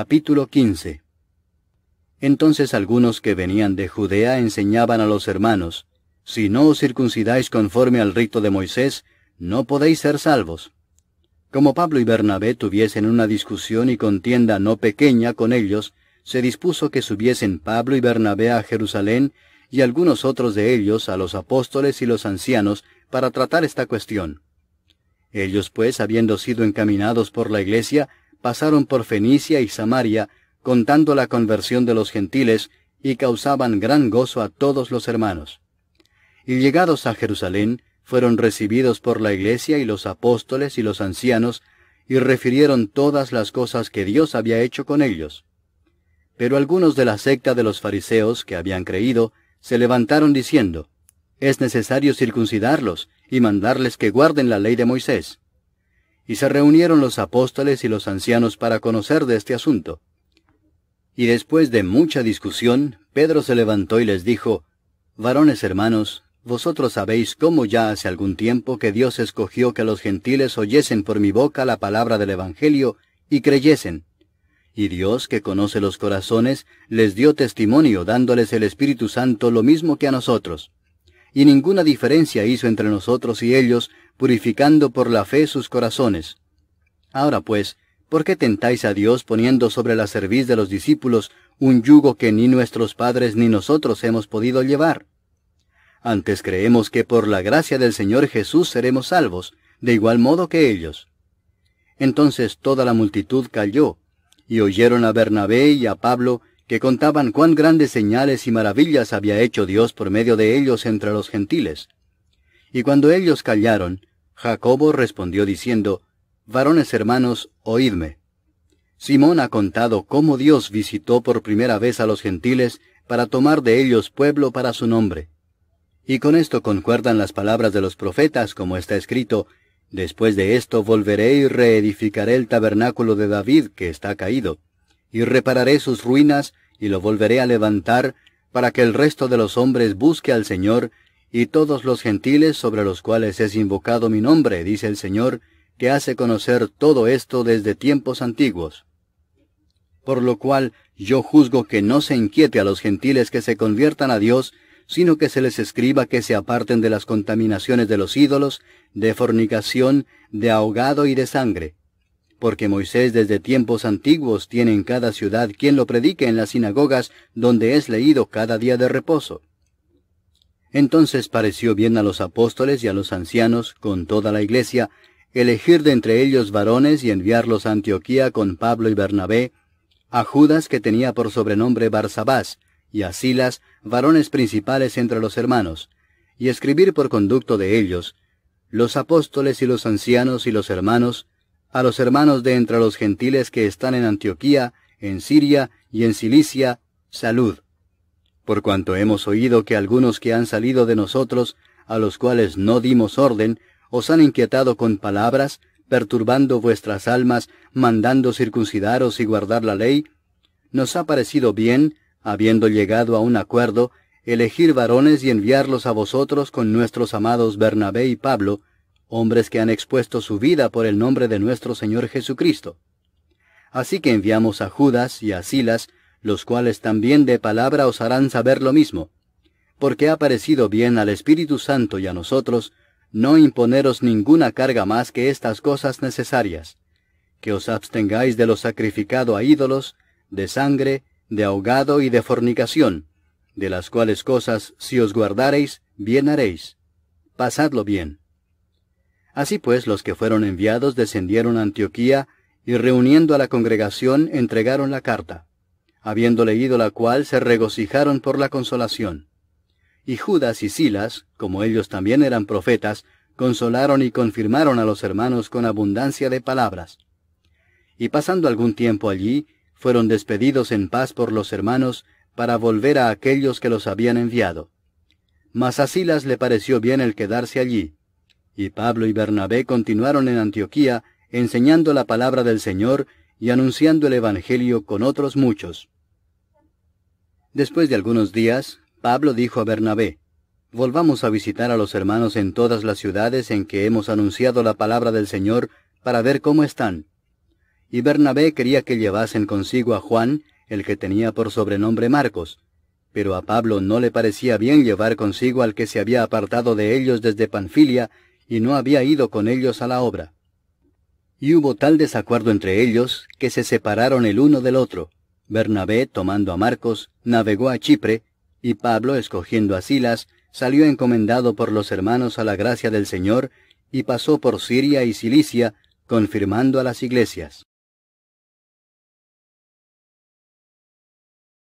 Capítulo 15 Entonces algunos que venían de Judea enseñaban a los hermanos, Si no os circuncidáis conforme al rito de Moisés, no podéis ser salvos. Como Pablo y Bernabé tuviesen una discusión y contienda no pequeña con ellos, se dispuso que subiesen Pablo y Bernabé a Jerusalén y algunos otros de ellos a los apóstoles y los ancianos para tratar esta cuestión. Ellos pues, habiendo sido encaminados por la iglesia, pasaron por Fenicia y Samaria, contando la conversión de los gentiles, y causaban gran gozo a todos los hermanos. Y llegados a Jerusalén, fueron recibidos por la iglesia y los apóstoles y los ancianos, y refirieron todas las cosas que Dios había hecho con ellos. Pero algunos de la secta de los fariseos que habían creído, se levantaron diciendo, Es necesario circuncidarlos y mandarles que guarden la ley de Moisés. Y se reunieron los apóstoles y los ancianos para conocer de este asunto. Y después de mucha discusión, Pedro se levantó y les dijo, Varones hermanos, vosotros sabéis cómo ya hace algún tiempo que Dios escogió que los gentiles oyesen por mi boca la palabra del Evangelio y creyesen. Y Dios, que conoce los corazones, les dio testimonio dándoles el Espíritu Santo lo mismo que a nosotros. Y ninguna diferencia hizo entre nosotros y ellos, purificando por la fe sus corazones. Ahora pues, ¿por qué tentáis a Dios poniendo sobre la cerviz de los discípulos un yugo que ni nuestros padres ni nosotros hemos podido llevar? Antes creemos que por la gracia del Señor Jesús seremos salvos, de igual modo que ellos. Entonces toda la multitud calló, y oyeron a Bernabé y a Pablo, que contaban cuán grandes señales y maravillas había hecho Dios por medio de ellos entre los gentiles. Y cuando ellos callaron, Jacobo respondió diciendo, Varones hermanos, oídme. Simón ha contado cómo Dios visitó por primera vez a los gentiles para tomar de ellos pueblo para su nombre. Y con esto concuerdan las palabras de los profetas, como está escrito, Después de esto volveré y reedificaré el tabernáculo de David que está caído, y repararé sus ruinas y lo volveré a levantar, para que el resto de los hombres busque al Señor y todos los gentiles sobre los cuales es invocado mi nombre, dice el Señor, que hace conocer todo esto desde tiempos antiguos. Por lo cual yo juzgo que no se inquiete a los gentiles que se conviertan a Dios, sino que se les escriba que se aparten de las contaminaciones de los ídolos, de fornicación, de ahogado y de sangre. Porque Moisés desde tiempos antiguos tiene en cada ciudad quien lo predique en las sinagogas donde es leído cada día de reposo entonces pareció bien a los apóstoles y a los ancianos, con toda la iglesia, elegir de entre ellos varones y enviarlos a Antioquía con Pablo y Bernabé, a Judas que tenía por sobrenombre Barsabás, y a Silas, varones principales entre los hermanos, y escribir por conducto de ellos, los apóstoles y los ancianos y los hermanos, a los hermanos de entre los gentiles que están en Antioquía, en Siria y en Cilicia, salud por cuanto hemos oído que algunos que han salido de nosotros, a los cuales no dimos orden, os han inquietado con palabras, perturbando vuestras almas, mandando circuncidaros y guardar la ley, nos ha parecido bien, habiendo llegado a un acuerdo, elegir varones y enviarlos a vosotros con nuestros amados Bernabé y Pablo, hombres que han expuesto su vida por el nombre de nuestro Señor Jesucristo. Así que enviamos a Judas y a Silas, los cuales también de palabra os harán saber lo mismo, porque ha parecido bien al Espíritu Santo y a nosotros no imponeros ninguna carga más que estas cosas necesarias, que os abstengáis de lo sacrificado a ídolos, de sangre, de ahogado y de fornicación, de las cuales cosas si os guardareis, bien haréis. Pasadlo bien. Así pues los que fueron enviados descendieron a Antioquía y reuniendo a la congregación entregaron la carta habiendo leído la cual se regocijaron por la consolación. Y Judas y Silas, como ellos también eran profetas, consolaron y confirmaron a los hermanos con abundancia de palabras. Y pasando algún tiempo allí, fueron despedidos en paz por los hermanos para volver a aquellos que los habían enviado. Mas a Silas le pareció bien el quedarse allí. Y Pablo y Bernabé continuaron en Antioquía, enseñando la palabra del Señor y anunciando el Evangelio con otros muchos. Después de algunos días, Pablo dijo a Bernabé, Volvamos a visitar a los hermanos en todas las ciudades en que hemos anunciado la palabra del Señor para ver cómo están. Y Bernabé quería que llevasen consigo a Juan, el que tenía por sobrenombre Marcos, pero a Pablo no le parecía bien llevar consigo al que se había apartado de ellos desde Panfilia y no había ido con ellos a la obra. Y hubo tal desacuerdo entre ellos que se separaron el uno del otro. Bernabé, tomando a Marcos, navegó a Chipre, y Pablo, escogiendo a Silas, salió encomendado por los hermanos a la gracia del Señor, y pasó por Siria y Cilicia, confirmando a las iglesias.